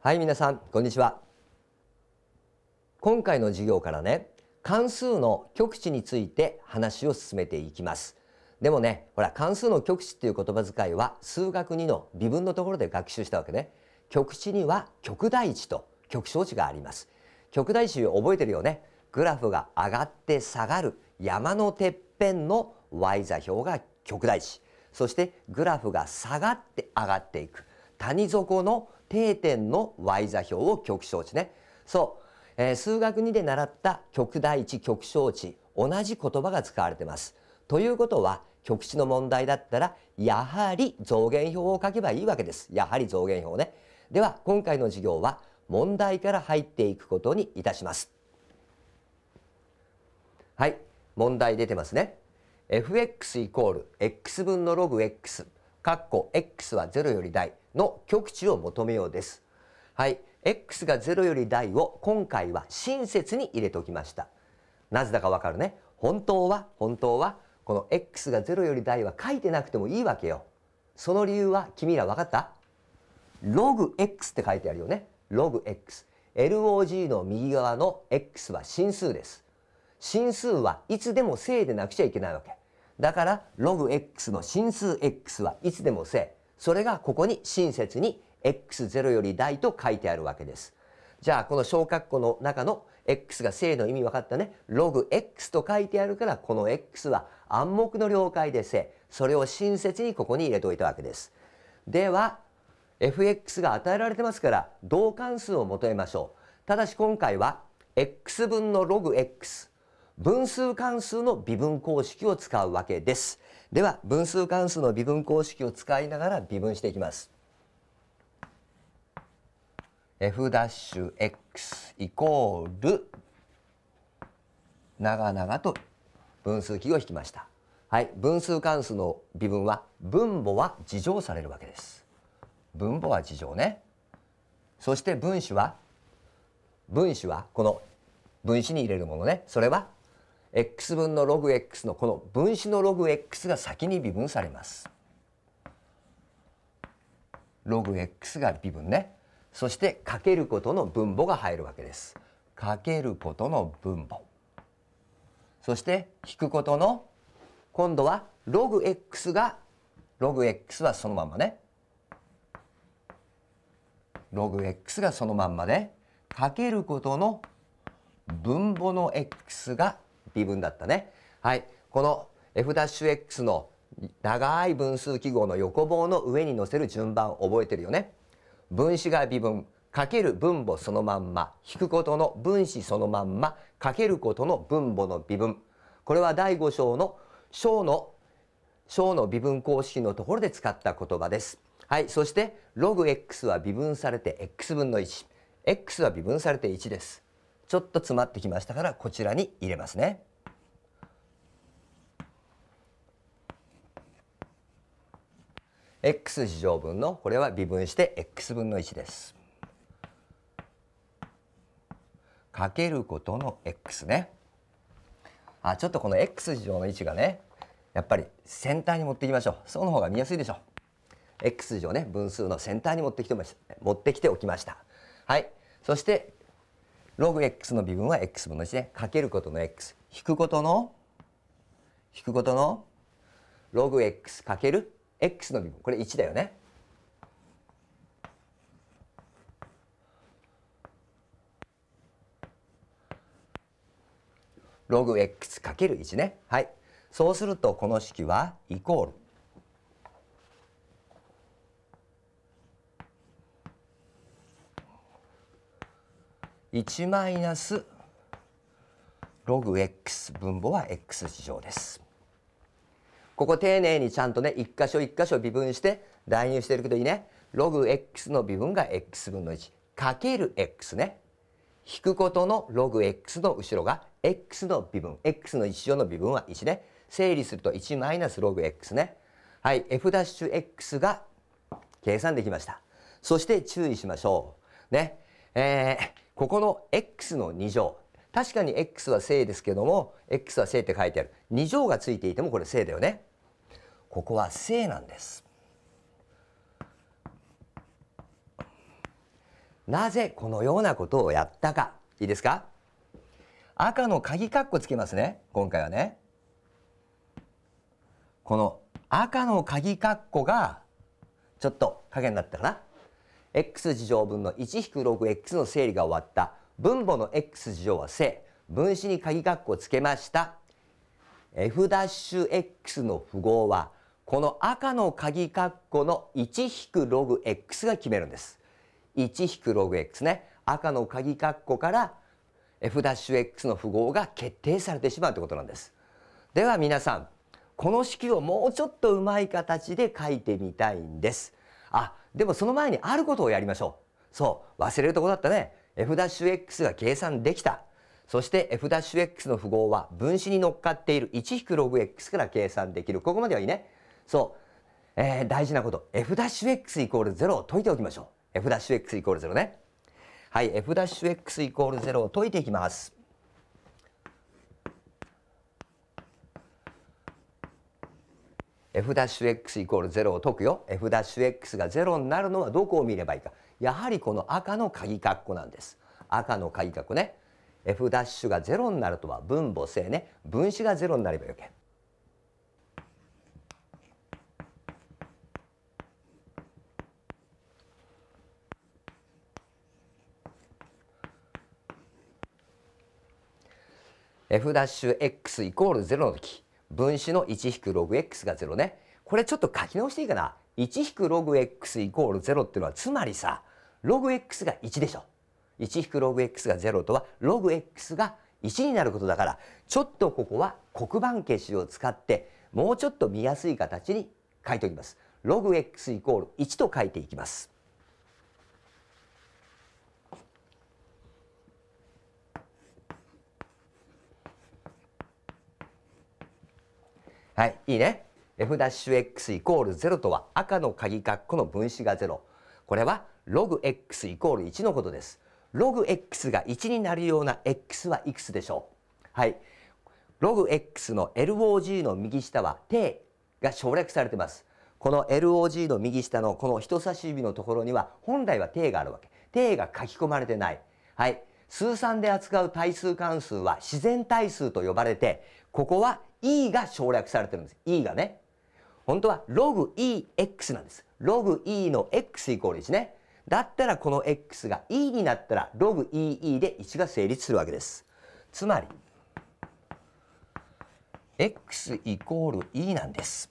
はい皆さんこんにちは今回の授業からね関数の極値について話を進めていきますでもねほら関数の極値っていう言葉遣いは数学2の微分のところで学習したわけね極値には極大値と極小値があります極大値を覚えてるよねグラフが上がって下がる山のてっぺんの y 座標が極大値そしてグラフが下がって上がっていく谷底の定点の y 座標を極小値ねそう、えー、数学2で習った極大値極小値同じ言葉が使われてますということは極値の問題だったらやはり増減表を書けばいいわけですやはり増減表ねでは今回の授業は問題から入っていくことにいたしますはい問題出てますね fx イコール x 分のログ x かっこ x は0より大の極値を求めようです。はい、x が0より大を今回は親切に入れておきました。なぜだかわかるね。本当は本当はこの x が0より大は書いてなくてもいいわけよ。その理由は君ら分かったログ x って書いてあるよね。ログ x。LOG の右側の x は真数です。真数はいつでも正でなくちゃいけないわけ。だからログ x の真数 x はいつでも正。それがここに親切に x0 より大と書いてあるわけです。じゃあこの小括弧の中の x が正の意味分かったね。ログ x と書いてあるからこの x は暗黙の了解で正。それを親切にここに入れておいたわけです。では fx が与えられてますから同関数を求めましょう。ただし今回は x 分のログ x 分数関数の微分公式を使うわけです。では分数関数の微分公式を使いながら微分していきます。f'x イコール長々と分数器を引きました。はい、分数関数の微分は分母は自乗されるわけです。分母は自乗ね。そして分子は分子はこの分子に入れるものね。それは x 分のログ x のこの分子のログ x が先に微分されます。ログ x が微分ね。そしてかけることの分母が入るわけです。かけることの分母。そして引くことの今度はログ x がログ x はそのまんまね。ログ x がそのまんまで、ね、かけることの分母の x が P 分だったね。はい。この F'X の長い分数記号の横棒の上に載せる順番覚えてるよね。分子が微分×分母そのまんま引くことの分子そのまんまかけることの分母の微分。これは第5章の章の章の微分公式のところで使った言葉です。はい。そしてログ x は微分されて x 分の1。x は微分されて1です。ちょっと詰まってきましたからこちらに入れますね。x 次乗分のこれは微分して x 分の1です。かけることの x ね。あちょっとこの x 次乗の位置がねやっぱり先端に持っていきましょうその方が見やすいでしょう x 乗ね分数の先端に持ってきてました持ってきておきましたはいそしてログ x の微分は x 分の1ねかけることの x 引くことの引くことのログ x かける x の微分これ1だよね。ログ x かける1ね。はい。そうするとこの式はイコール1マイナスログ x 分母は x 事乗です。ここ丁寧にちゃんとね、一箇所一箇所微分して代入してるけどいいね。ログ x の微分が x 分の1かける x ね。引くことのログ x の後ろが x の微分。x の1乗の微分は1ね。整理すると1マイナスログ x ね。はい、f'x が計算できました。そして注意しましょう。ね。えー、ここの x の2乗。確かに x は正ですけども、x は正って書いてある。2乗がついていてもこれ正だよね。ここは正なんです。なぜこのようなことをやったか。いいですか赤の鍵括弧つけますね。今回はね。この赤の鍵括弧が、ちょっと影になったかな。x 事乗分の 1-6x の整理が終わった。分母の x 事乗は正。分子に鍵括弧コつけました。f'x の符号はこの赤の鍵括弧の1ログ x が決めるんです。1ログ x ね。赤の鍵括弧から f'(x) の符号が決定されてしまうということなんです。では皆さん、この式をもうちょっとうまい形で書いてみたいんです。あ、でもその前にあることをやりましょう。そう、忘れるとこだったね。f'(x) が計算できた。そして f'(x) の符号は分子に乗っかっている1ログ x から計算できる。ここまではいいね。そう、えー、大事なこと f'(x) イコール0を解いておきましょう f'(x) イコール0ねはい f'(x) イコール0を解いていきますダッシュ x イコール0を解くよ f' ダッシュ x が0になるのはどこを見ればいいかやはりこの赤の鍵括弧なんです赤の鍵括弧ね f' ダッシュが0になるとは分母正ね分子が0になればよけ f'x イコール0の時分子の 1-logx が0ねこれちょっと書き直していいかな 1-logx イコール0っていうのはつまりさ logx が1でしょ 1-logx が0とは logx が1になることだからちょっとここは黒板消しを使ってもうちょっと見やすい形に書いておきます。logx イコール1と書いていきます。はい、いいね。F'(x) イコール0とは赤の鍵括弧の分子が0。これはログ x イコール1のことです。ログ x が1になるような x はいくつでしょうはい。ログ x の LOG の右下は定が省略されてます。この LOG の右下のこの人差し指のところには本来は定があるわけ。定が書き込まれてない。はい。数算で扱う対数関数は自然対数と呼ばれて、ここは e が省略されてるんです e がね本当はログ ex なんですログ e の x イコール1ねだったらこの x が e になったらログ ee で1が成立するわけですつまり x イコール e なんです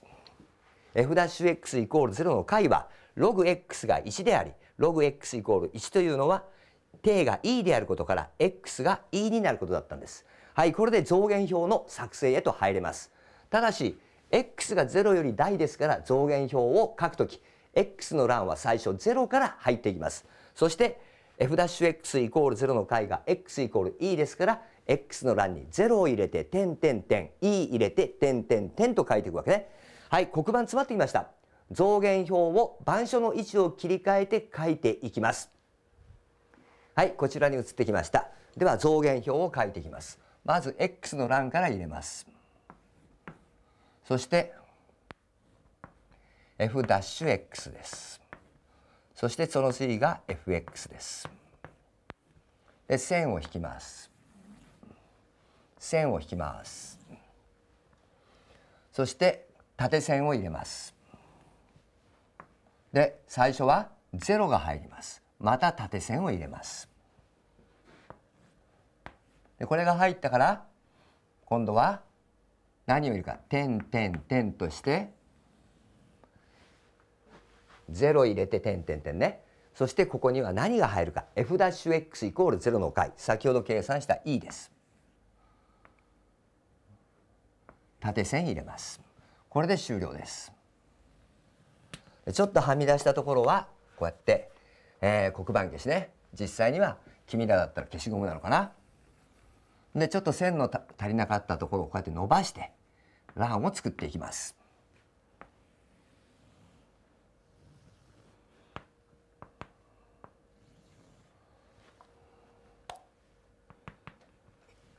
f'(x) イコール0の解はログ x が1でありログ x イコール1というのは定が e であることから x が e になることだったんですはい、これで増減表の作成へと入れます。ただし、x が0より大ですから増減表を書くとき、x の欄は最初0から入っていきます。そして、f'(x) イコール0の解が x イコール e ですから、x の欄に0を入れて、点点点、e 入れて、点点点と書いていくわけね。はい、黒板詰まってきました。増減表を板書の位置を切り替えて書いていきます。はい、こちらに移ってきました。では、増減表を書いていきます。まず x の欄から入れますそして f'(x) ですそしてその次が fx ですで線を引きます線を引きますそして縦線を入れますで最初は0が入りますまた縦線を入れますでこれが入ったから今度は何を入れるか点点点として0入れて点点点ねそしてここには何が入るか f'x イコール0の解先ほど計算した e です縦線入れますこれで終了ですちょっとはみ出したところはこうやって、えー、黒板消しね実際には君らだったら消しゴムなのかなでちょっと線の足りなかったところをこうやって伸ばしてランを作っていきます。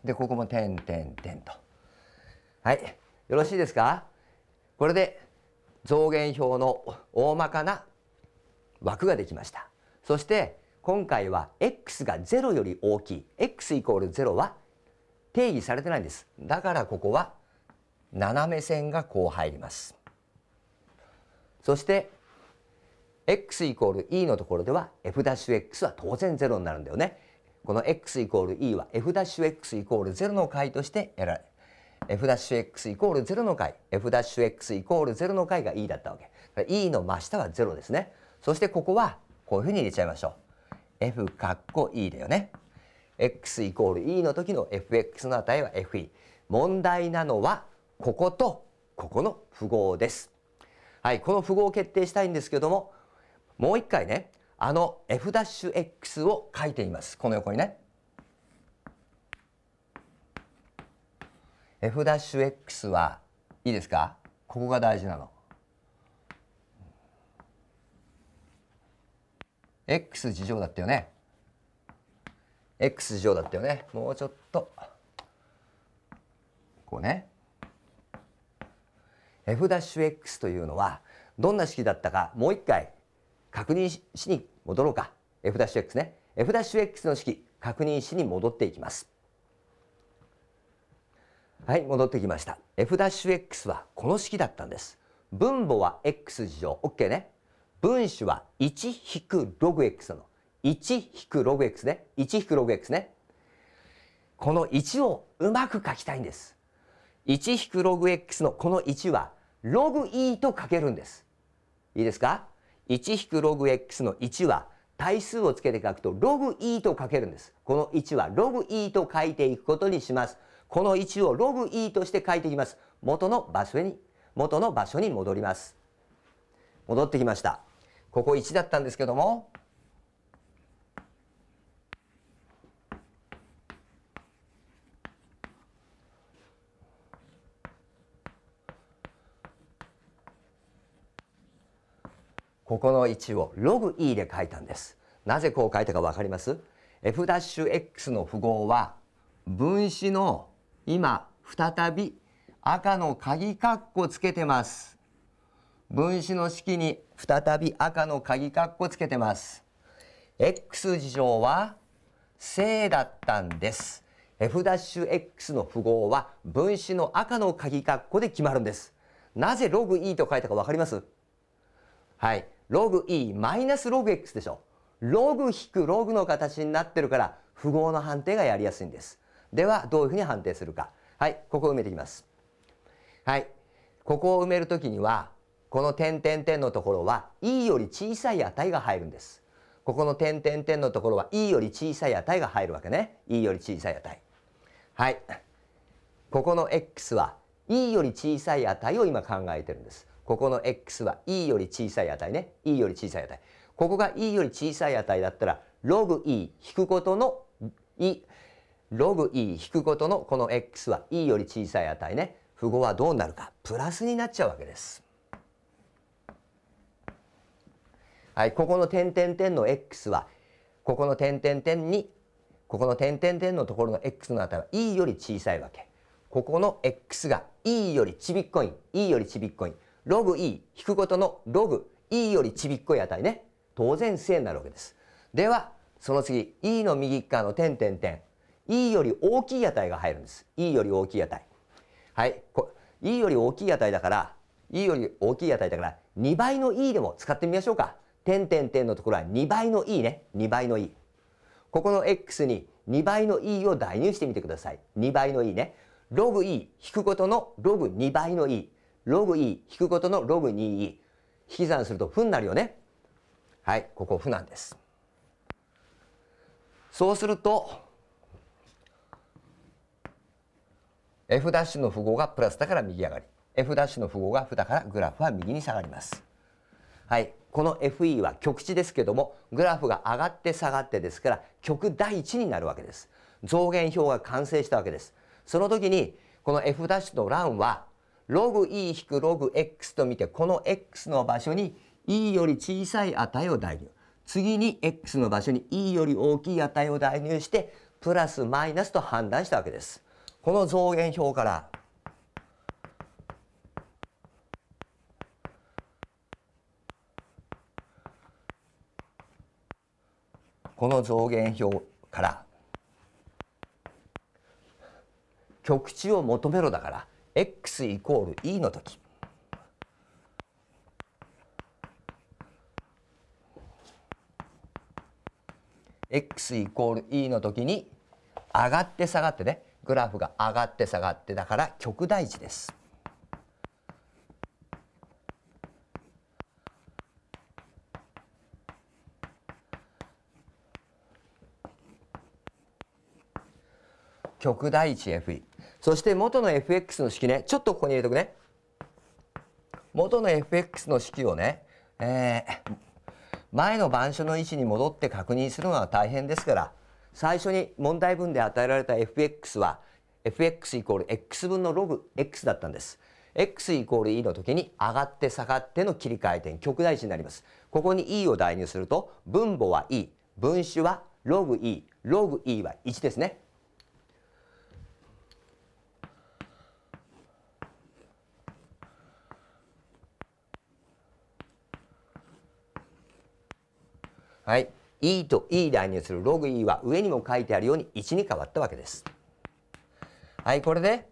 でここも点点点と。はいよろしいですかこれで増減表の大まかな枠ができました。そして今回は x がゼロより大きい x イコールゼロは定義されてないんですだからここは斜め線がこう入りますそして x イコール e のところでは f'(x) は当然ゼロになるんだよねこの x イコール e は f'(x) イコールゼロの解として得られ f'(x) イコールゼロの解 f'(x) イコールゼロの解が e だったわけ e の真下はゼロですねそしてここはこういうふうに入れちゃいましょう f かっこ e だよね x イコール e の時の fx の値は fe 問題なのはこことここの符号ですはいこの符号を決定したいんですけどももう一回ねあの f'(x) を書いていますこの横にね f'(x) はいいですかここが大事なの x 事乗だったよね x 乗だったよねもうちょっとこうね f'(x) というのはどんな式だったかもう一回確認しに戻ろうか f'(x) ね f'(x) の式確認しに戻っていきますはい戻ってきました f'(x) はこの式だったんです分母は x 乗 OK ね分子は1引くログ x の 1-log x ね。1-log x ね。この1をうまく書きたいんです。1-log x のこの1は、ログ e と書けるんです。いいですか ?1-log x の1は、対数をつけて書くと、ログ e と書けるんです。この1は、ログ e と書いていくことにします。この1をログ e として書いていきます。元の場所に、元の場所に戻ります。戻ってきました。ここ1だったんですけども、ここの位置をログ E で書いたんです。なぜこう書いたかわかります ?F'X の符号は分子の今再び赤の鍵括弧つけてます。分子の式に再び赤の鍵括弧つけてます。x 事乗は正だったんです。F'X の符号は分子の赤の鍵括弧で決まるんです。なぜログ E と書いたかわかりますはい。ログ E マイナスログ X でしょ。ログ引くログの形になってるから符号の判定がやりやすいんです。ではどういうふうに判定するか。はい、ここを埋めていきます。はい、ここを埋めるときにはこの点点点のところは E より小さい値が入るんです。ここの点点点のところは E より小さい値が入るわけね。E より小さい値。はい。ここの X は E より小さい値を今考えてるんです。ここの x は e より小さい値ね。e より小さい値。ここが e より小さい値だったら、ログ e 引くことの e、ログ e 引くことのこの x は e より小さい値ね。符号はどうなるか。プラスになっちゃうわけです。はい、ここの点点点の x は、ここの点点点に、ここの点点点のところの x の値は e より小さいわけ。ここの x が e よりちびっこい e よりちびっこいログ E 引くことのログ E よりちびっこい値ね。当然正になるわけです。では、その次 E の右側の点点点 E より大きい値が入るんです。E より大きい値。はい。E より大きい値だから E より大きい値だから2倍の E でも使ってみましょうか。点点点のところは2倍の E ね。2倍の E。ここの X に2倍の E を代入してみてください。2倍の E ね。ログ E 引くことのログ2倍の E。ログ E 引くことのログ 2E 引き算すると負になるよねはいここ負なんですそうすると F' の符号がプラスだから右上がり F' の符号が負だからグラフは右に下がりますはいこの FE は極値ですけどもグラフが上がって下がってですから極第一になるわけです増減表が完成したわけですその時にこの F' の欄はログ e 引くログ x と見てこの x の場所に e より小さい値を代入次に x の場所に e より大きい値を代入してプラスマイナスと判断したわけです。この増減表からこの増減表から極値を求めろだから x イコール e の時「x イコール e」の時に上がって下がってねグラフが上がって下がってだから極大値です。極大値 FE そして元の FX の式ね、ちょっとここに入れておくね。元の FX の式をね、えー、前の板書の位置に戻って確認するのは大変ですから、最初に問題文で与えられた FX は、fx イコール x 分のログ x だったんです。x イコール e の時に上がって下がっての切り替え点、極大値になります。ここに e を代入すると、分母は e、分子はログ e、ログ e は1ですね。はい、E と E 代入するログ E は上にも書いてあるように1に変わったわけです。はい、これで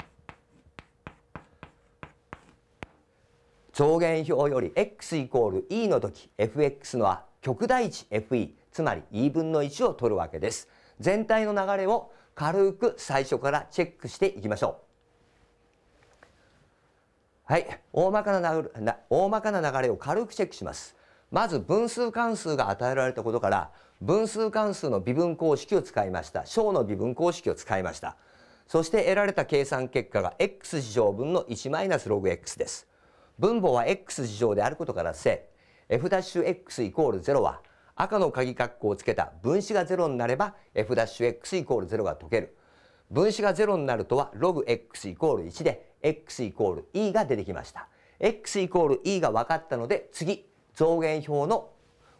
増減表より x イコール E の時 fx のは極大値 fe つまり E 分の1を取るわけです。全体の流れを軽く最初からチェックしていきましょう。はい、大まかなな大まかな流れを軽くチェックします。まず分数関数が与えられたことから分数関数の微分公式を使いました小の微分公式を使いましたそして得られた計算結果が x 次乗分の 1-logx です分母は x 次乗であることからせ f'(x) イコール0は赤の鍵括弧をつけた分子が0になれば f'(x) イコール0が解ける分子が0になるとは logx イコール1で x イコール e が出てきました x イコール e が分かったので次増減表の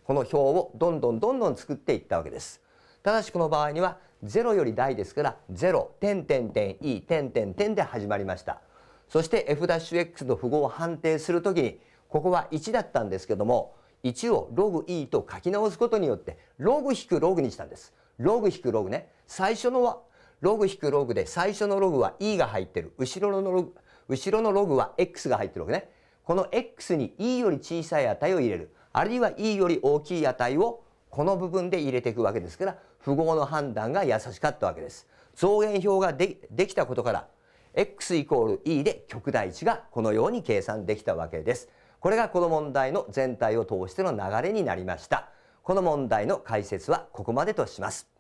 この表をどんどんどんどん作っていったわけです。ただしこの場合には0より大ですから0点点点 e 点点点で始まりました。そして f'(x) の符号を判定するときにここは1だったんですけども1をログ e と書き直すことによってログ引くログにしたんです。ログ引くログね。最初のはログ引くログで最初のログは e が入ってる。後ろのログ後ろのログは x が入ってるわけね。この x に e より小さい値を入れるあるいは e より大きい値をこの部分で入れていくわけですから符号の判断が優しかったわけです増減表ができたことから x イコール e で極大値がこのように計算できたわけですこれがこの問題の全体を通しての流れになりましたこの問題の解説はここまでとします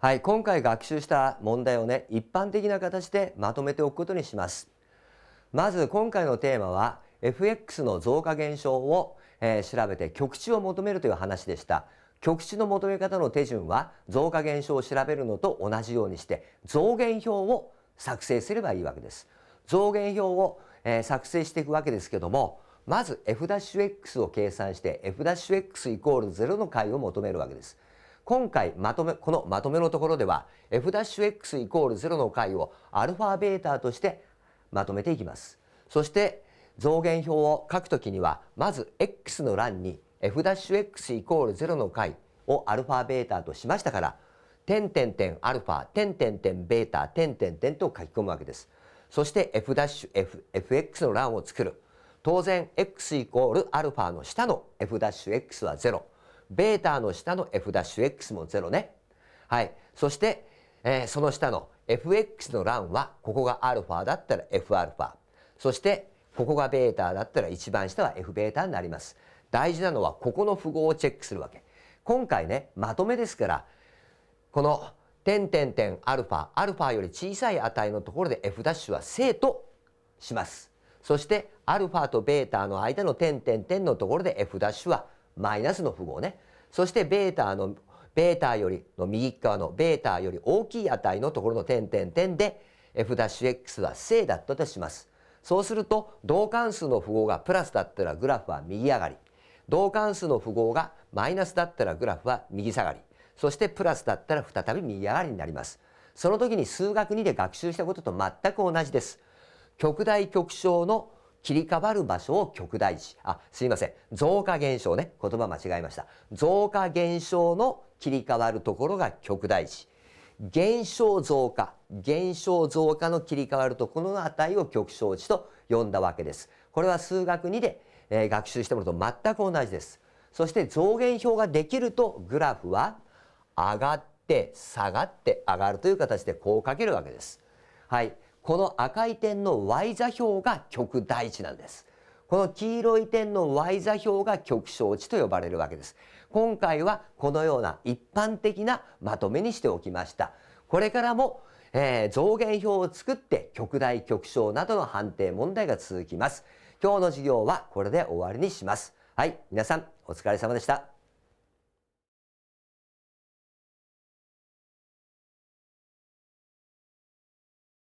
はい、今回学習した問題をね一般的な形でまとめておくことにしますまず今回のテーマは FX の増加減少を、えー、調べて局地を求めるという話でした局地の求め方の手順は増加減少を調べるのと同じようにして増減表を作成すればいいわけです増減表を、えー、作成していくわけですけどもまず F-X を計算して F-X イコール0の解を求めるわけです今回まとめ、このまとめのところでは f'(x) イコール0の解をアルファベータとしてまとめていきます。そして増減表を書くときにはまず x の欄に f'(x) イコール0の解をアルファベータとしましたから点点点アルファ点点点ベータ点点点と書き込むわけです。そして f' f fx の欄を作る。当然 x イコールアルファの下の f'x は0。ベータの下の f'(x) も0ね。はい。そして、えー、その下の fx の欄は、ここが α だったら fα。そして、ここが β だったら一番下は fβ になります。大事なのは、ここの符号をチェックするわけ。今回ね、まとめですから、この点点点アアルルファ、ファより小さい値のところで f' は正とします。そしてアルファとベータの間の点点点のところで f' はマイナスの符号ねそしてベータのベータよりの右側のベータより大きい値のところの点点点で f'(x) ダッシュは正だったとします。そうすると同関数の符号がプラスだったらグラフは右上がり同関数の符号がマイナスだったらグラフは右下がりそしてプラスだったら再び右上がりになります。その時に数学2で学習したことと全く同じです。極大極小の切り替わる場所を極大値あ、すいません。増加減少ね。言葉間違えました。増加減少の切り替わるところが極大値減少増加、減少増加の切り替わるところの値を極小値と呼んだわけです。これは数学2で、えー、学習してもらうと全く同じです。そして増減表ができるとグラフは上がって下がって上がるという形でこう書けるわけです。はい。この赤い点の y 座標が極大値なんですこの黄色い点の y 座標が極小値と呼ばれるわけです今回はこのような一般的なまとめにしておきましたこれからも、えー、増減表を作って極大極小などの判定問題が続きます今日の授業はこれで終わりにしますはい皆さんお疲れ様でした